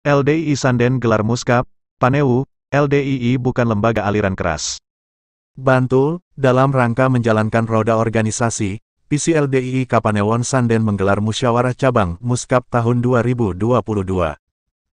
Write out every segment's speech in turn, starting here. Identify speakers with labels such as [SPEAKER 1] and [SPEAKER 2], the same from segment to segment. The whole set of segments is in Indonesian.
[SPEAKER 1] LDI Sanden gelar muskap, Paneu, LDII bukan lembaga aliran keras. Bantul, dalam rangka menjalankan roda organisasi, LDII Kapanewon Sanden menggelar musyawarah cabang Muskap tahun 2022.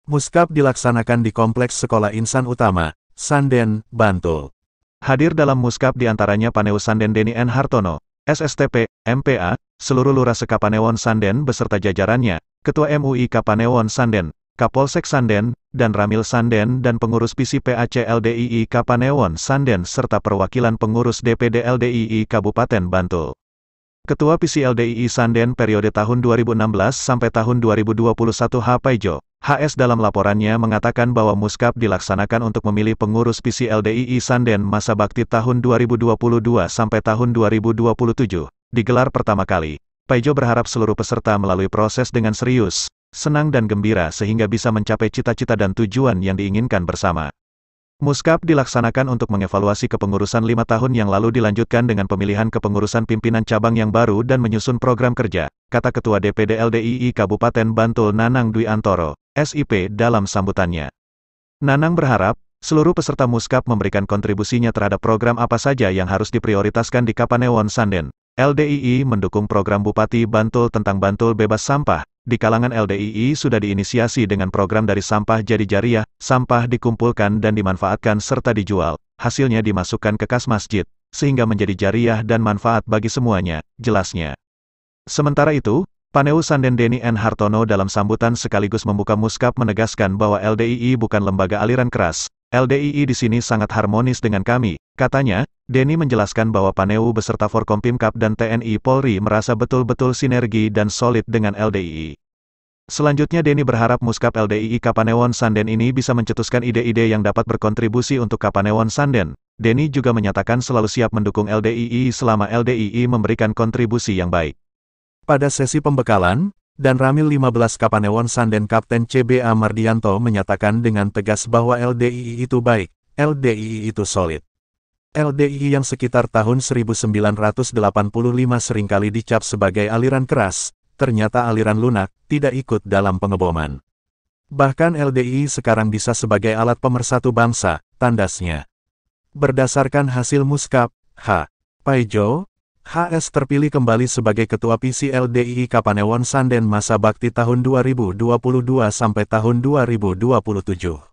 [SPEAKER 1] Muskap dilaksanakan di Kompleks Sekolah Insan Utama, Sanden, Bantul. Hadir dalam Muskap diantaranya Paneu Sanden Deni N. Hartono, SSTP, MPA, seluruh lurah sekapanewon Sanden beserta jajarannya, Ketua MUI Kapanewon Sanden, Kapolsek Sanden, dan Ramil Sanden dan pengurus PC PAC LDII Kapanewon Sanden serta perwakilan pengurus DPD LDII Kabupaten Bantul. Ketua PC LDII Sanden periode tahun 2016 sampai tahun 2021 H Paijo, HS dalam laporannya mengatakan bahwa muskap dilaksanakan untuk memilih pengurus PC LDII Sanden masa bakti tahun 2022 sampai tahun 2027, digelar pertama kali. Paijo berharap seluruh peserta melalui proses dengan serius, senang dan gembira sehingga bisa mencapai cita-cita dan tujuan yang diinginkan bersama. Muskap dilaksanakan untuk mengevaluasi kepengurusan lima tahun yang lalu dilanjutkan dengan pemilihan kepengurusan pimpinan cabang yang baru dan menyusun program kerja, kata Ketua DPD LDII Kabupaten Bantul Nanang Dwi Antoro, SIP dalam sambutannya. Nanang berharap, seluruh peserta muskap memberikan kontribusinya terhadap program apa saja yang harus diprioritaskan di Kapanewon Sanden. LDII mendukung program Bupati Bantul tentang Bantul Bebas Sampah, di kalangan LDII sudah diinisiasi dengan program dari sampah jadi jariah, sampah dikumpulkan dan dimanfaatkan serta dijual, hasilnya dimasukkan ke kas masjid, sehingga menjadi jariah dan manfaat bagi semuanya, jelasnya. Sementara itu, Paneu Sanden Deni N. Hartono dalam sambutan sekaligus membuka muskap menegaskan bahwa LDII bukan lembaga aliran keras. LDII di sini sangat harmonis dengan kami, katanya. Denny menjelaskan bahwa Paneu beserta Forkompimkap dan TNI Polri merasa betul-betul sinergi dan solid dengan LDII. Selanjutnya Denny berharap Muskap LDII Kapanewon Sanden ini bisa mencetuskan ide-ide yang dapat berkontribusi untuk Kapanewon Sanden. Denny juga menyatakan selalu siap mendukung LDII selama LDII memberikan kontribusi yang baik. Pada sesi pembekalan, dan Ramil 15 Kapanewon Sanden Kapten CBA Mardianto menyatakan dengan tegas bahwa LDII itu baik, LDII itu solid. LDII yang sekitar tahun 1985 seringkali dicap sebagai aliran keras, ternyata aliran lunak tidak ikut dalam pengeboman. Bahkan LDI sekarang bisa sebagai alat pemersatu bangsa, tandasnya. Berdasarkan hasil muskap, H. Paijo, HS terpilih kembali sebagai Ketua PC LDII Kapanewon Sanden masa bakti tahun 2022 sampai tahun 2027.